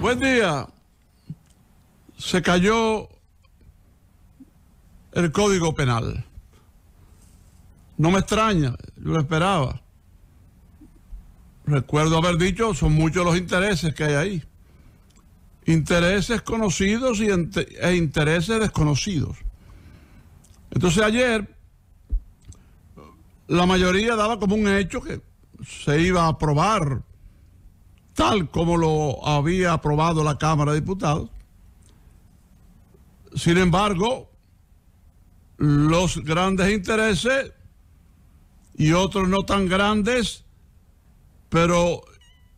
Buen día. Se cayó el Código Penal. No me extraña, yo lo esperaba. Recuerdo haber dicho, son muchos los intereses que hay ahí. Intereses conocidos e intereses desconocidos. Entonces ayer la mayoría daba como un hecho que se iba a aprobar tal como lo había aprobado la Cámara de Diputados. Sin embargo, los grandes intereses y otros no tan grandes, pero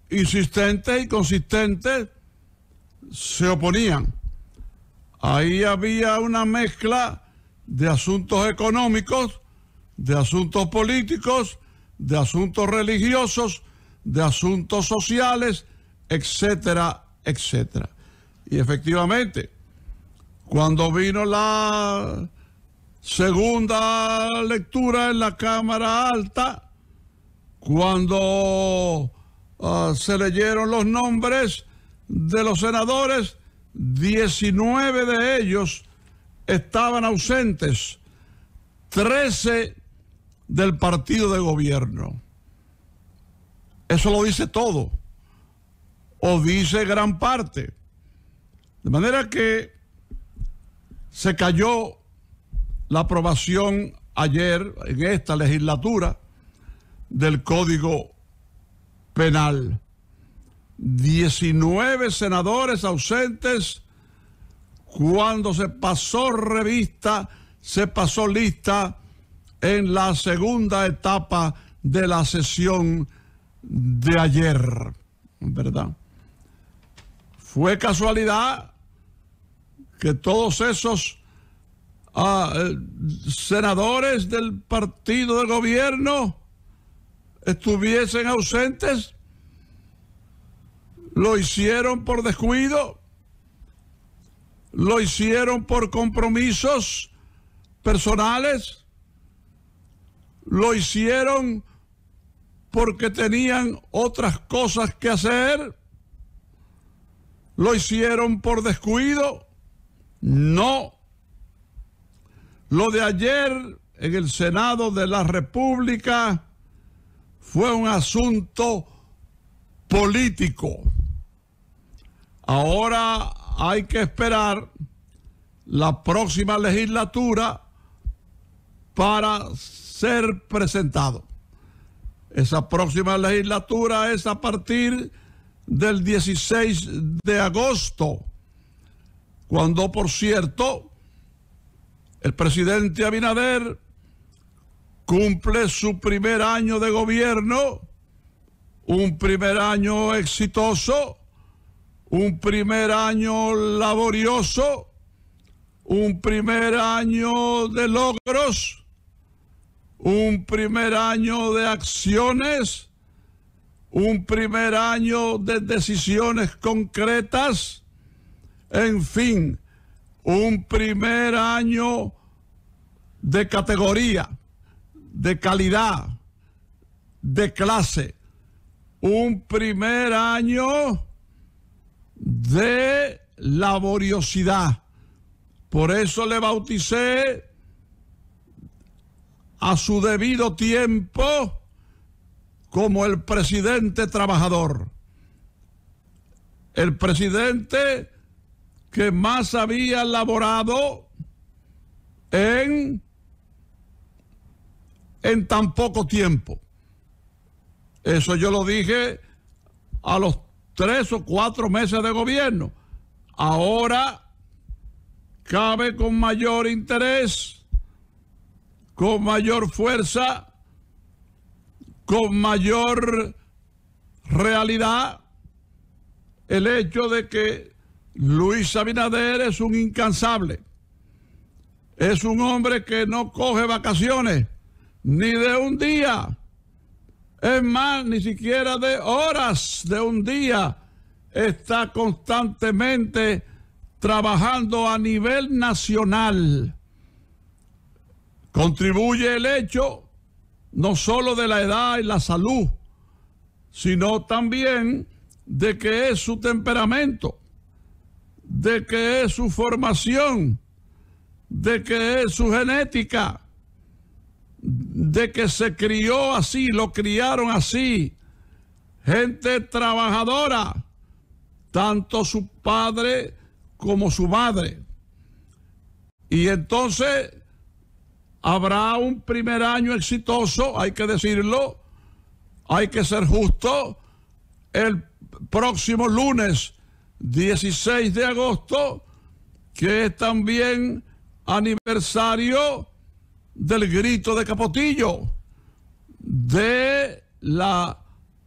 insistentes y consistentes, se oponían. Ahí había una mezcla de asuntos económicos, de asuntos políticos, de asuntos religiosos, de Asuntos Sociales, etcétera, etcétera. Y efectivamente, cuando vino la segunda lectura en la Cámara Alta, cuando ah, se leyeron los nombres de los senadores, 19 de ellos estaban ausentes, 13 del partido de gobierno. Eso lo dice todo, o dice gran parte. De manera que se cayó la aprobación ayer en esta legislatura del Código Penal. 19 senadores ausentes cuando se pasó revista, se pasó lista en la segunda etapa de la sesión de ayer, ¿verdad? Fue casualidad que todos esos ah, eh, senadores del partido de gobierno estuviesen ausentes. Lo hicieron por descuido, lo hicieron por compromisos personales, lo hicieron porque tenían otras cosas que hacer. ¿Lo hicieron por descuido? No. Lo de ayer en el Senado de la República fue un asunto político. Ahora hay que esperar la próxima legislatura para ser presentado. Esa próxima legislatura es a partir del 16 de agosto, cuando, por cierto, el presidente Abinader cumple su primer año de gobierno, un primer año exitoso, un primer año laborioso, un primer año de logros un primer año de acciones, un primer año de decisiones concretas, en fin, un primer año de categoría, de calidad, de clase, un primer año de laboriosidad. Por eso le bauticé a su debido tiempo como el presidente trabajador. El presidente que más había laborado en, en tan poco tiempo. Eso yo lo dije a los tres o cuatro meses de gobierno. Ahora cabe con mayor interés con mayor fuerza, con mayor realidad el hecho de que Luis Abinader es un incansable. Es un hombre que no coge vacaciones ni de un día. Es más, ni siquiera de horas de un día. Está constantemente trabajando a nivel nacional Contribuye el hecho no solo de la edad y la salud, sino también de que es su temperamento, de que es su formación, de que es su genética, de que se crió así, lo criaron así, gente trabajadora, tanto su padre como su madre. Y entonces Habrá un primer año exitoso, hay que decirlo, hay que ser justo. El próximo lunes 16 de agosto, que es también aniversario del grito de Capotillo, de la,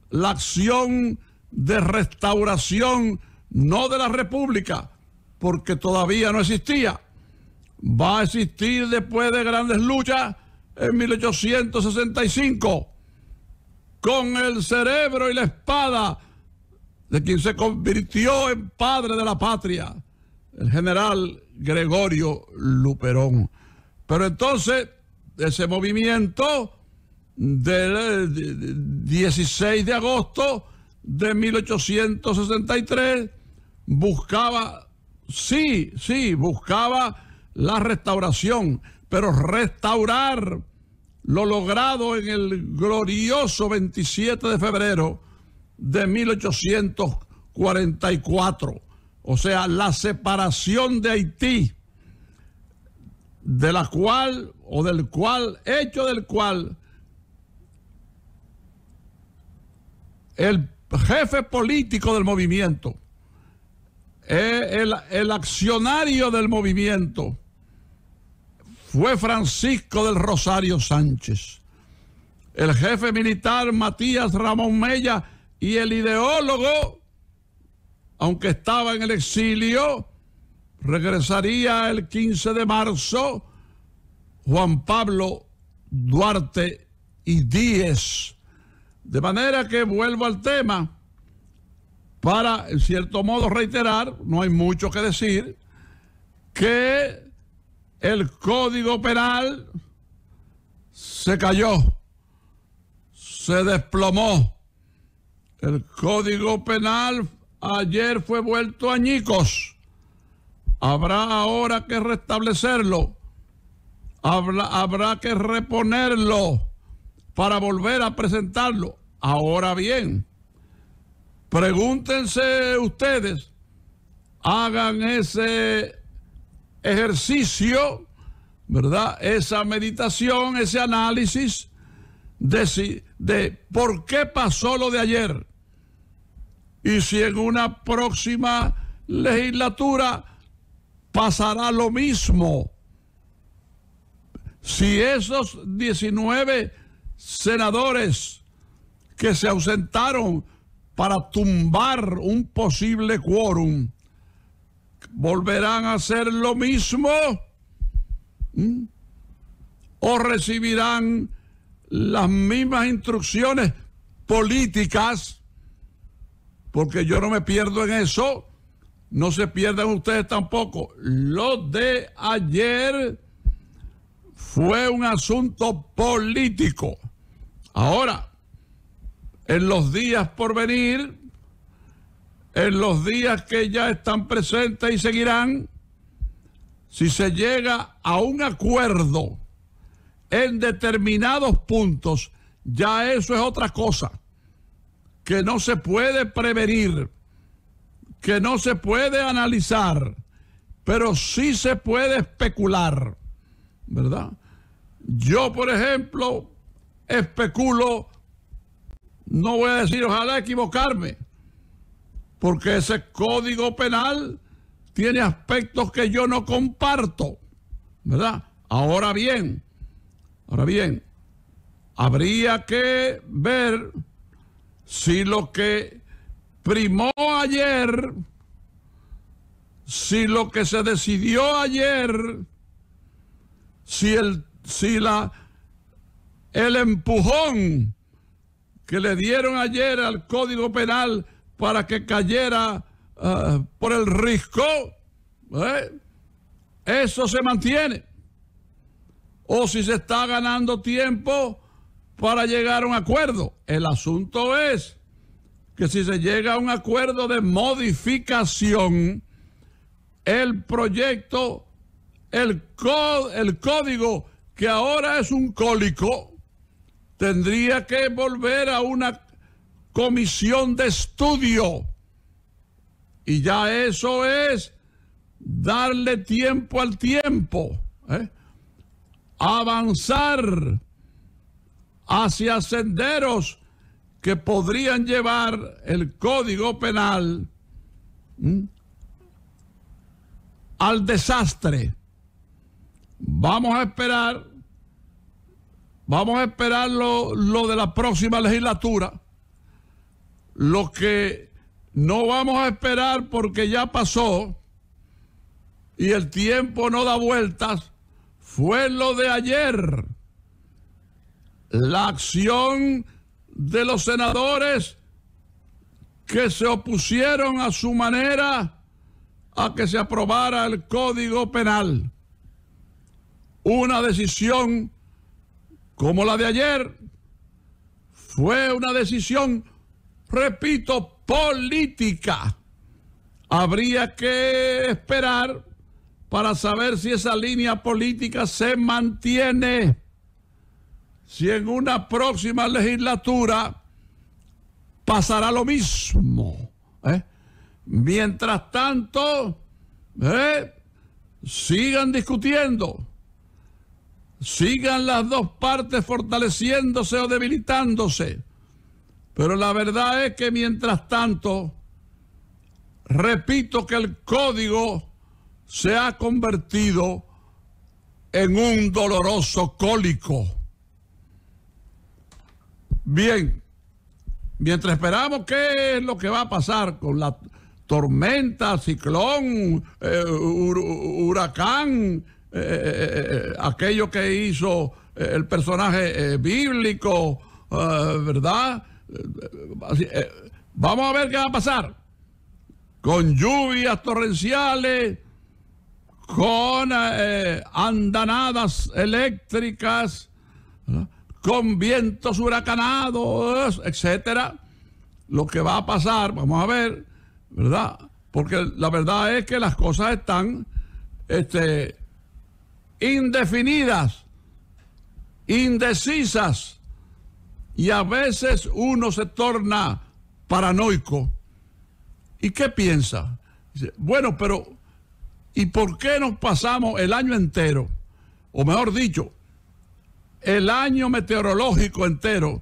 la acción de restauración, no de la República, porque todavía no existía va a existir después de grandes luchas en 1865, con el cerebro y la espada de quien se convirtió en padre de la patria, el general Gregorio Luperón. Pero entonces, ese movimiento del 16 eh, de agosto de 1863 buscaba, sí, sí, buscaba la restauración, pero restaurar lo logrado en el glorioso 27 de febrero de 1844, o sea, la separación de Haití, de la cual, o del cual, hecho del cual, el jefe político del movimiento, eh, el, el accionario del movimiento, fue Francisco del Rosario Sánchez, el jefe militar Matías Ramón Mella y el ideólogo, aunque estaba en el exilio, regresaría el 15 de marzo Juan Pablo Duarte y Díez. De manera que vuelvo al tema para, en cierto modo, reiterar, no hay mucho que decir, que el código penal se cayó, se desplomó. El código penal ayer fue vuelto añicos. Habrá ahora que restablecerlo. habrá que reponerlo para volver a presentarlo. Ahora bien, pregúntense ustedes, hagan ese ejercicio, ¿verdad? Esa meditación, ese análisis de, si, de por qué pasó lo de ayer. Y si en una próxima legislatura pasará lo mismo. Si esos 19 senadores que se ausentaron para tumbar un posible quórum volverán a hacer lo mismo o recibirán las mismas instrucciones políticas, porque yo no me pierdo en eso, no se pierdan ustedes tampoco. Lo de ayer fue un asunto político. Ahora, en los días por venir, en los días que ya están presentes y seguirán, si se llega a un acuerdo en determinados puntos, ya eso es otra cosa que no se puede prevenir, que no se puede analizar, pero sí se puede especular, ¿verdad? Yo, por ejemplo, especulo, no voy a decir ojalá equivocarme, porque ese código penal tiene aspectos que yo no comparto, ¿verdad? Ahora bien, ahora bien, habría que ver si lo que primó ayer, si lo que se decidió ayer, si si la, el empujón que le dieron ayer al Código Penal para que cayera eh, por el risco, ¿eh? eso se mantiene. O si se está ganando tiempo para llegar a un acuerdo. El asunto es que si se llega a un acuerdo de modificación, el proyecto, el, el código que ahora es un cólico, tendría que volver a una comisión de estudio. Y ya eso es darle tiempo al tiempo, ¿eh? avanzar hacia senderos que podrían llevar el código penal al desastre. Vamos a esperar, vamos a esperar lo de la próxima legislatura lo que no vamos a esperar porque ya pasó y el tiempo no da vueltas, fue lo de ayer. La acción de los senadores que se opusieron a su manera a que se aprobara el Código Penal. Una decisión como la de ayer fue una decisión repito, política. Habría que esperar para saber si esa línea política se mantiene, si en una próxima legislatura pasará lo mismo. ¿eh? Mientras tanto, ¿eh? sigan discutiendo, sigan las dos partes fortaleciéndose o debilitándose pero la verdad es que mientras tanto, repito que el código se ha convertido en un doloroso cólico. Bien, mientras esperamos qué es lo que va a pasar con la tormenta, ciclón, eh, huracán, eh, eh, aquello que hizo el personaje bíblico, ¿verdad? Eh, vamos a ver qué va a pasar. Con lluvias torrenciales, con eh, andanadas eléctricas, con vientos huracanados, etcétera. Lo que va a pasar, vamos a ver, ¿verdad? Porque la verdad es que las cosas están este, indefinidas, indecisas y a veces uno se torna paranoico. ¿Y qué piensa? bueno, pero ¿y por qué nos pasamos el año entero? O mejor dicho, el año meteorológico entero,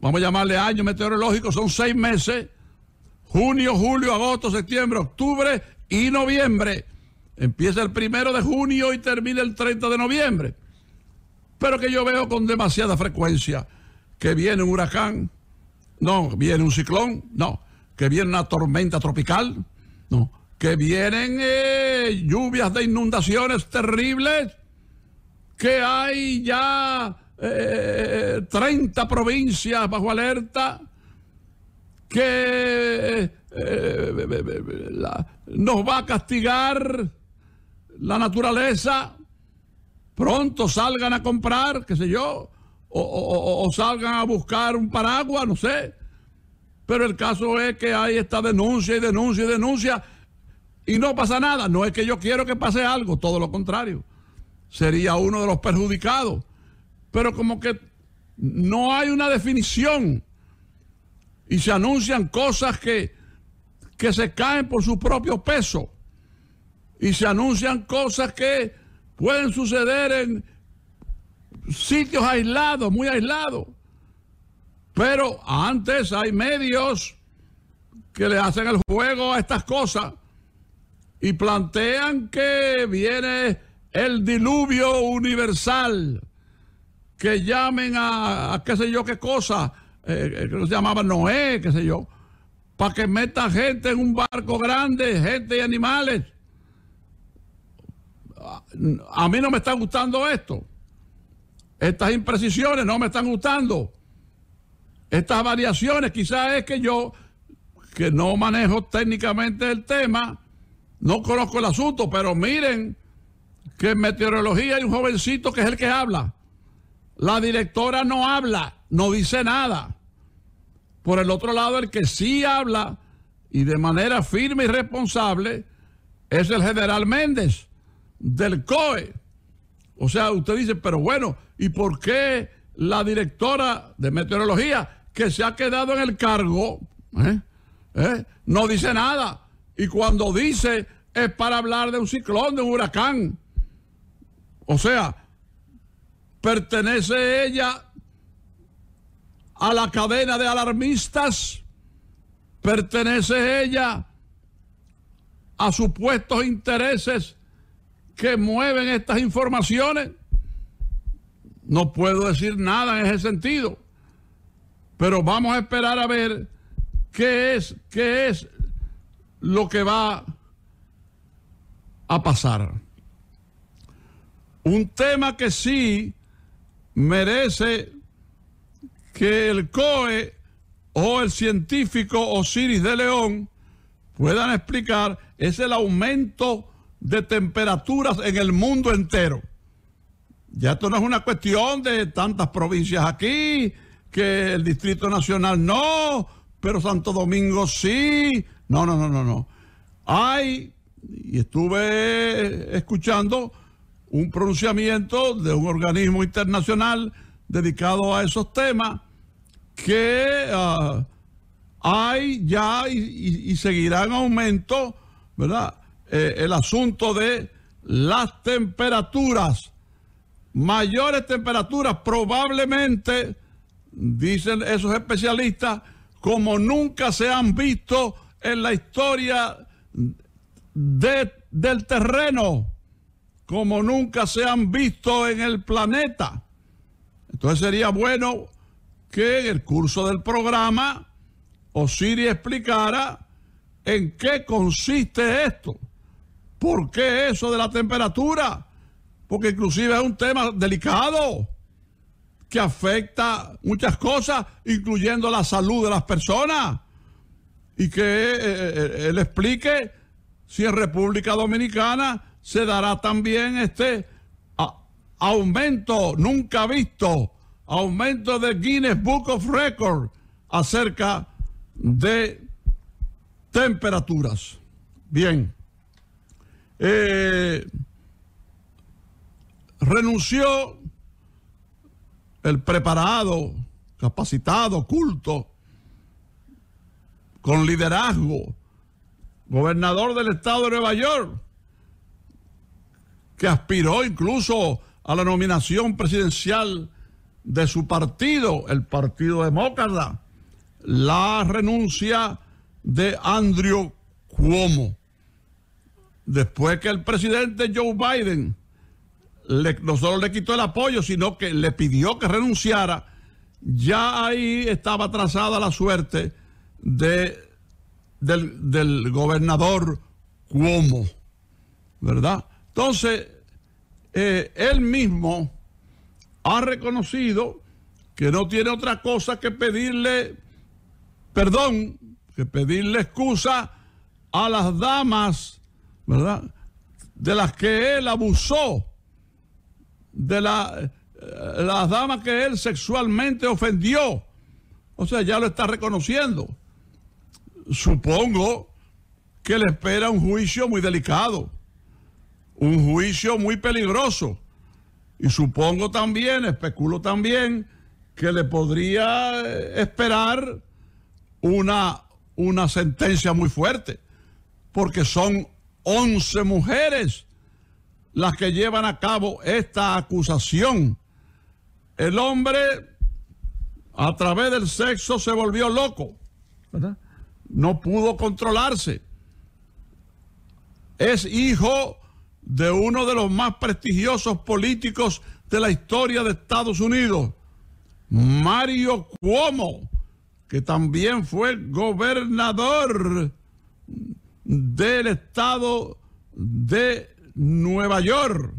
vamos a llamarle año meteorológico, son seis meses, junio, julio, agosto, septiembre, octubre y noviembre. Empieza el primero de junio y termina el 30 de noviembre. Pero que yo veo con demasiada frecuencia que viene un huracán, no, viene un ciclón, no, que viene una tormenta tropical, no, que vienen eh, lluvias de inundaciones terribles, que hay ya 30 eh, provincias bajo alerta, que eh, nos va a castigar la naturaleza, pronto salgan a comprar, qué sé yo, o, salgan a buscar un paraguas, no sé. Pero el caso es que hay esta denuncia y denuncia y denuncia y no pasa nada. No es que yo quiero que pase algo, todo lo contrario. Sería uno de los perjudicados. Pero como que no hay una definición y se anuncian cosas que se caen por su propio peso y se anuncian cosas que pueden suceder en, sitios aislados, muy aislados. Pero antes hay medios que le hacen el juego a estas cosas y plantean que viene el diluvio universal, que llamen a, qué sé yo qué cosa, eh, eh, que los llamaban Noé, qué sé yo, para que meta gente en un barco grande, gente y animales. a mí no me está gustando esto. Estas imprecisiones no me están gustando. Estas variaciones, quizás es que yo, que no manejo técnicamente el tema, no conozco el asunto, pero miren que en meteorología hay un jovencito que es el que habla. La directora no habla, no dice nada. Por el otro lado, el que sí habla y de manera firme y responsable es el general Méndez del COE, o sea, usted dice, pero bueno, ¿y por qué la directora de meteorología que se ha quedado en el cargo eh, eh, no dice nada? Y cuando dice es para hablar de un ciclón, de un huracán. O sea, pertenece ella a la cadena de alarmistas, pertenece ella a supuestos intereses que mueven estas informaciones. No puedo decir nada en ese sentido, pero vamos a esperar a ver qué es, qué es lo que va a pasar. Un tema que sí merece que el COE o el científico Osiris de León puedan explicar es el aumento de temperaturas en el mundo entero. Ya esto no es una cuestión de tantas provincias aquí, que el Distrito Nacional no, pero Santo Domingo sí. No, no, no, no, no. Hay, y estuve escuchando un pronunciamiento de un organismo internacional dedicado a esos temas, que ah, hay ya y, y, y aumento, ¿verdad? Eh, el asunto de las temperaturas. Mayores temperaturas probablemente, dicen esos especialistas, como nunca se han visto en la historia del terreno, como nunca se han visto en el planeta. Entonces sería bueno que en el curso del programa Osiris explicara en qué consiste esto. ¿Por qué eso de la temperatura? Porque inclusive es un tema delicado que afecta muchas cosas, incluyendo la salud de las personas. Y que eh, eh, eh, él explique si en República Dominicana se dará también este aumento nunca visto, aumento del Guinness Book of Records acerca de temperaturas. Bien. Eh, renunció el preparado, capacitado, culto, con liderazgo, gobernador del estado de Nueva York, que aspiró incluso a la nominación presidencial de su partido, el Partido Demócrata, la renuncia de Andrew Cuomo después que el presidente Joe Biden no solo le quitó el apoyo, sino que le pidió que renunciara, ya ahí estaba trazada la suerte de, del, gobernador Cuomo, ¿verdad? Entonces, eh, él mismo ha reconocido que no tiene otra cosa que pedirle perdón, que pedirle excusa a las damas ¿verdad? De las que él abusó, de la, eh, las damas que él sexualmente ofendió. O sea, ya lo está reconociendo. Supongo que le espera un juicio muy delicado, un juicio muy peligroso. Y supongo también, especulo también, que le podría eh, esperar una, una sentencia muy fuerte, porque son 11 mujeres las que llevan a cabo esta acusación. El hombre a través del sexo se volvió loco, no pudo controlarse. Es hijo de uno de los más prestigiosos políticos de la historia de Estados Unidos, Mario Cuomo, que también fue gobernador del estado de Nueva York,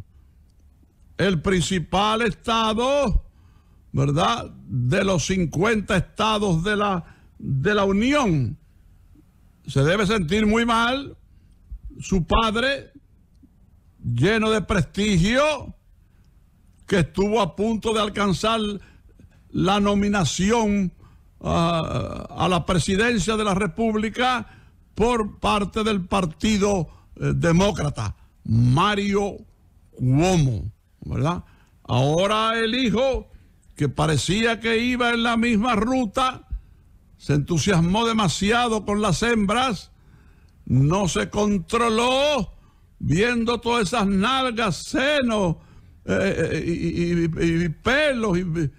el principal estado, ¿verdad?, de los 50 estados de la, de la Unión. Se debe sentir muy mal su padre, lleno de prestigio, que estuvo a punto de alcanzar la nominación ah, a la presidencia de la República por parte del Partido eh, Demócrata, Mario Cuomo, ¿verdad? Ahora el hijo, que parecía que iba en la misma ruta, se entusiasmó demasiado con las hembras, no se controló viendo todas esas nalgas, senos eh, eh, y, pelos y,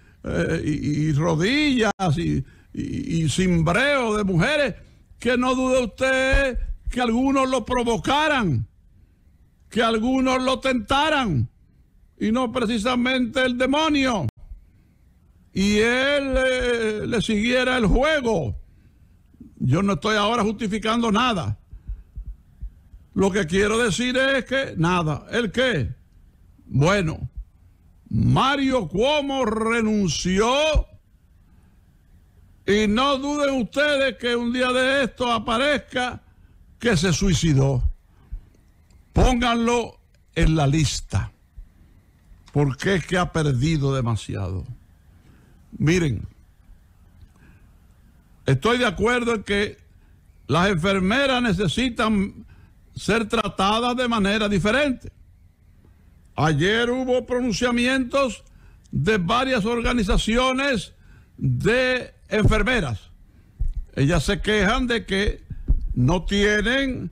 y rodillas y, cimbreo de mujeres que no dude usted que algunos lo provocaran, que algunos lo tentaran, y no precisamente el demonio, y él eh, le siguiera el juego. Yo no estoy ahora justificando nada. Lo que quiero decir es que nada. ¿El qué? Bueno, Mario Cuomo renunció y no duden ustedes que un día de esto aparezca que se suicidó. Pónganlo en la lista, porque es que ha perdido demasiado. Miren, estoy de acuerdo en que las enfermeras necesitan ser tratadas de manera diferente. Ayer hubo pronunciamientos de varias organizaciones de enfermeras. Ellas se quejan de que no tienen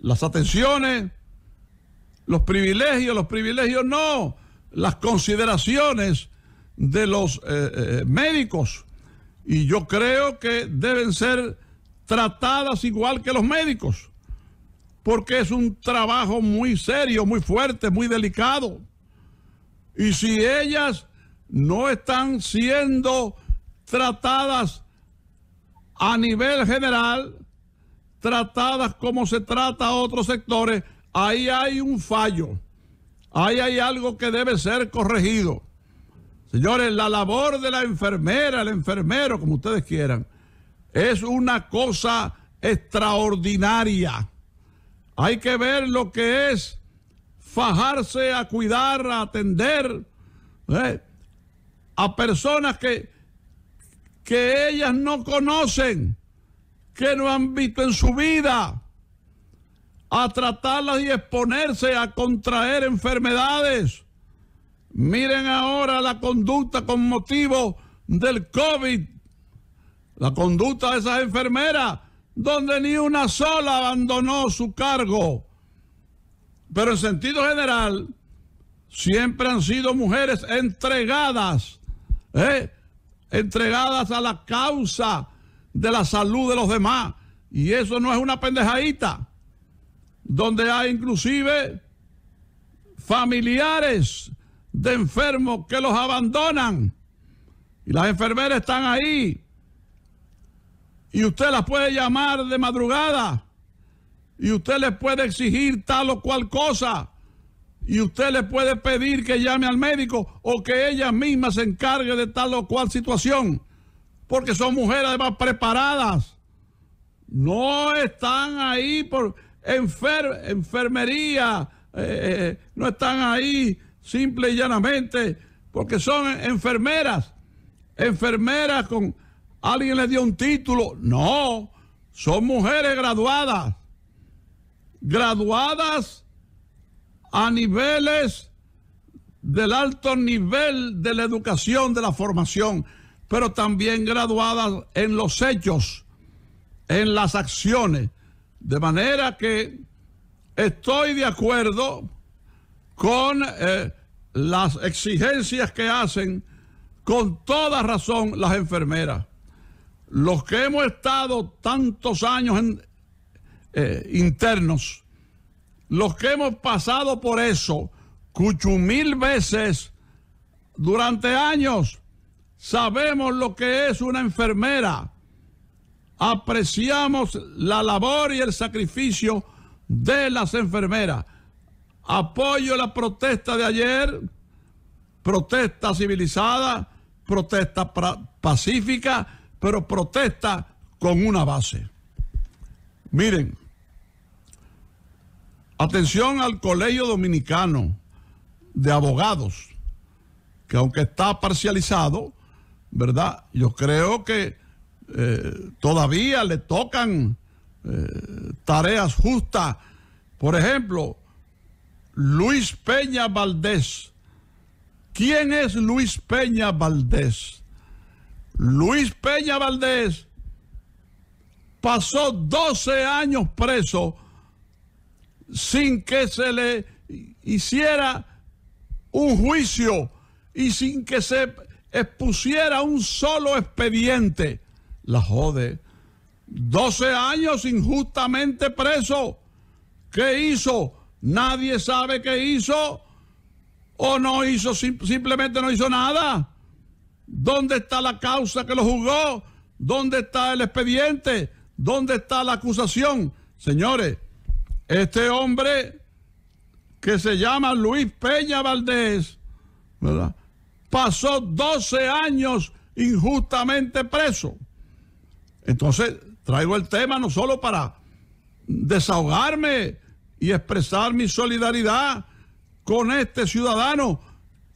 las atenciones, los privilegios, los privilegios no, las consideraciones de los eh, eh, médicos. Y yo creo que deben ser tratadas igual que los médicos, porque es un trabajo muy serio, muy fuerte, muy delicado. Y si ellas no están siendo tratadas a nivel general, tratadas como se trata a otros sectores, ahí hay un fallo, ahí hay algo que debe ser corregido. Señores, la labor de la enfermera, el enfermero, como ustedes quieran, es una cosa extraordinaria. Hay que ver lo que es fajarse a cuidar, a atender eh, a personas que que ellas no conocen, que no han visto en su vida, a tratarlas y exponerse a contraer enfermedades. Miren ahora la conducta con motivo del COVID, la conducta de esas enfermeras, donde ni una sola abandonó su cargo. Pero en sentido general, siempre han sido mujeres entregadas. ¿eh? entregadas a la causa de la salud de los demás. Y eso no es una pendejadita, donde hay inclusive familiares de enfermos que los abandonan y las enfermeras están ahí y usted las puede llamar de madrugada y usted les puede exigir tal o cual cosa y usted le puede pedir que llame al médico o que ella misma se encargue de tal o cual situación, porque son mujeres además preparadas. No están ahí por enfermería, eh, eh, no están ahí simple y llanamente, porque son enfermeras, enfermeras con alguien le dio un título. No, son mujeres graduadas, graduadas a niveles del alto nivel de la educación, de la formación, pero también graduadas en los hechos, en las acciones. De manera que estoy de acuerdo con eh, las exigencias que hacen con toda razón las enfermeras. Los que hemos estado tantos años eh, internos, los que hemos pasado por eso, cuchumil veces durante años, sabemos lo que es una enfermera, apreciamos la labor y el sacrificio de las enfermeras. Apoyo la protesta de ayer, protesta civilizada, protesta pacífica, pero protesta con una base. Miren, Atención al Colegio Dominicano de Abogados, que aunque está parcializado, ¿verdad? Yo creo que eh, todavía le tocan eh, tareas justas. Por ejemplo, Luis Peña Valdés. ¿Quién es Luis Peña Valdés? Luis Peña Valdés pasó 12 años preso sin que se le hiciera un juicio y sin que se expusiera un solo expediente. La jode. 12 años injustamente preso. ¿Qué hizo? Nadie sabe qué hizo. O no hizo, simplemente no hizo nada. ¿Dónde está la causa que lo juzgó? ¿Dónde está el expediente? ¿Dónde está la acusación? Señores, este hombre que se llama Luis Peña Valdés, ¿verdad? Pasó 12 años injustamente preso. Entonces, traigo el tema no solo para desahogarme y expresar mi solidaridad con este ciudadano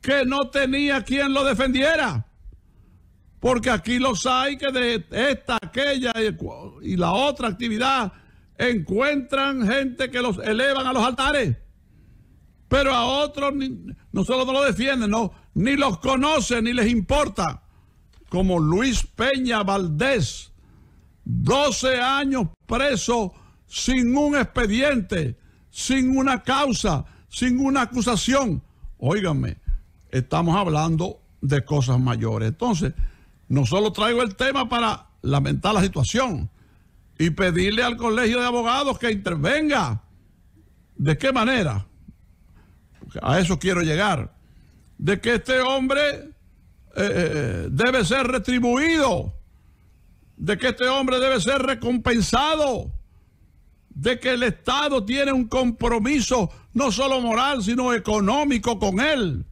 que no tenía quien lo defendiera. Porque aquí los hay que de esta, aquella y la otra actividad encuentran gente que los elevan a los altares. Pero a otros no solo no lo defienden, no, ni los conocen, ni les importa. Como Luis Peña Valdés, 12 años preso sin un expediente, sin una causa, sin una acusación. Óigame, estamos hablando de cosas mayores. Entonces, no solo traigo el tema para lamentar la situación, y pedirle al colegio de abogados que intervenga. ¿De qué manera? A eso quiero llegar. De que este hombre eh, eh, debe ser retribuido, de que este hombre debe ser recompensado, de que el Estado tiene un compromiso no solo moral, sino económico con él.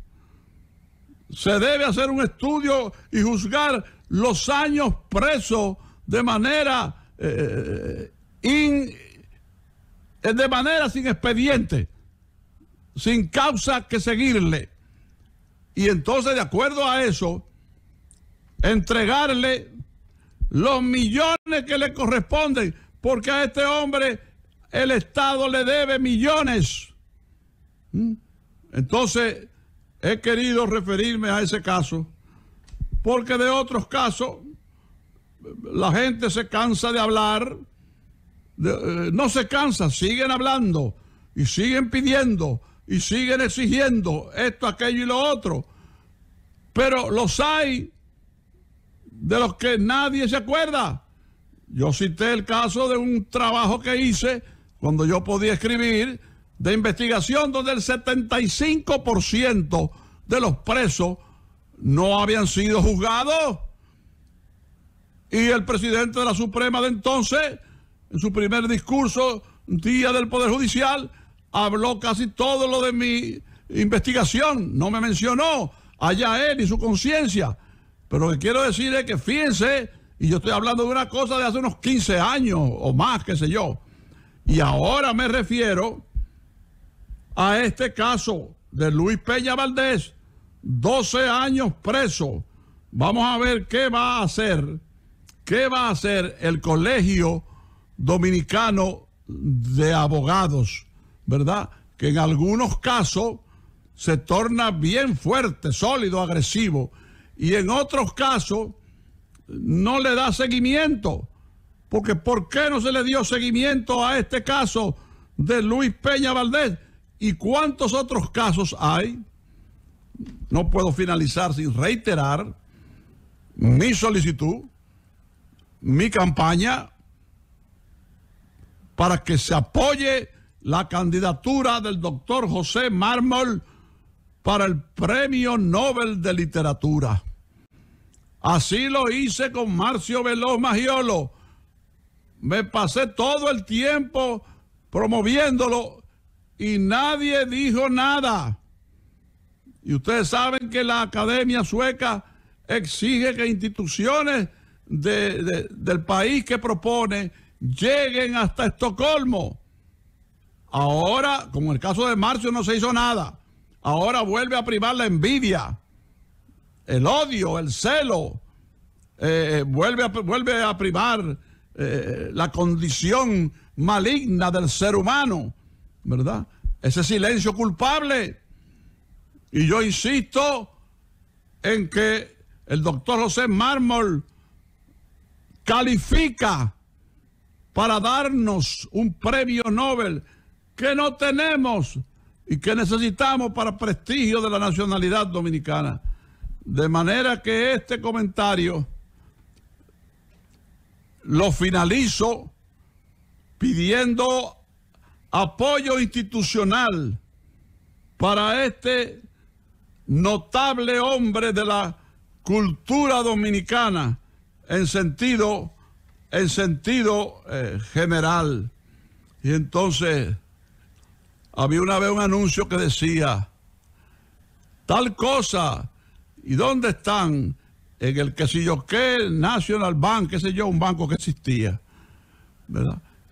Se debe hacer un estudio y juzgar los años presos de manera eh, eh, eh, de manera sin expediente, sin causa que seguirle. Y entonces, de acuerdo a eso, entregarle los millones que le corresponden, porque a este hombre el Estado le debe millones. ¿Mm? Entonces, he querido referirme a ese caso, porque de otros casos la gente se cansa de hablar, eh, no se cansa, siguen hablando y siguen pidiendo y siguen exigiendo esto, aquello y lo otro. Pero los hay de los que nadie se acuerda. Yo cité el caso de un trabajo que hice cuando yo podía escribir de investigación donde el 75% de los presos no habían sido juzgados. Y el presidente de la Suprema de entonces, en su primer discurso, día del Poder Judicial, habló casi todo lo de mi investigación. No me mencionó allá él y su conciencia. Pero lo que quiero decir es que fíjense, y yo estoy hablando de una cosa de hace unos 15 años o más, qué sé yo. Y ahora me refiero a este caso de Luis Peña Valdés, 12 años preso. Vamos a ver qué va a hacer ¿Qué va a hacer el Colegio Dominicano de Abogados? ¿Verdad? Que en algunos casos se torna bien fuerte, sólido, agresivo, y en otros casos no le da seguimiento. Porque ¿por qué no se le dio seguimiento a este caso de Luis Peña Valdés? ¿Y cuántos otros casos hay? No puedo finalizar sin reiterar mi solicitud mi campaña para que se apoye la candidatura del doctor José Mármol para el Premio Nobel de Literatura. Así lo hice con Marcio Veloz Magiolo. Me pasé todo el tiempo promoviéndolo y nadie dijo nada. Y ustedes saben que la Academia Sueca exige que instituciones de, del país que propone lleguen hasta Estocolmo. Ahora, como el caso de Marcio no se hizo nada, ahora vuelve a privar la envidia, el odio, el celo, eh, eh, vuelve, a, vuelve a privar eh, la condición maligna del ser humano, ¿verdad? Ese silencio culpable. Y yo insisto en que el doctor José Mármol califica para darnos un premio Nobel que no tenemos y que necesitamos para prestigio de la nacionalidad dominicana. De manera que este comentario lo finalizo pidiendo apoyo institucional para este notable hombre de la cultura dominicana en sentido, en sentido eh, general. Y entonces había una vez un anuncio que decía, tal cosa, ¿y dónde están? En el que si yo qué, National Bank, qué sé yo, un banco que existía.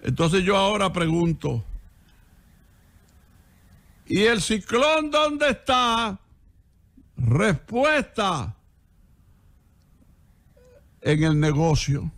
Entonces yo ahora pregunto, ¿y el ciclón dónde está? Respuesta en el negocio.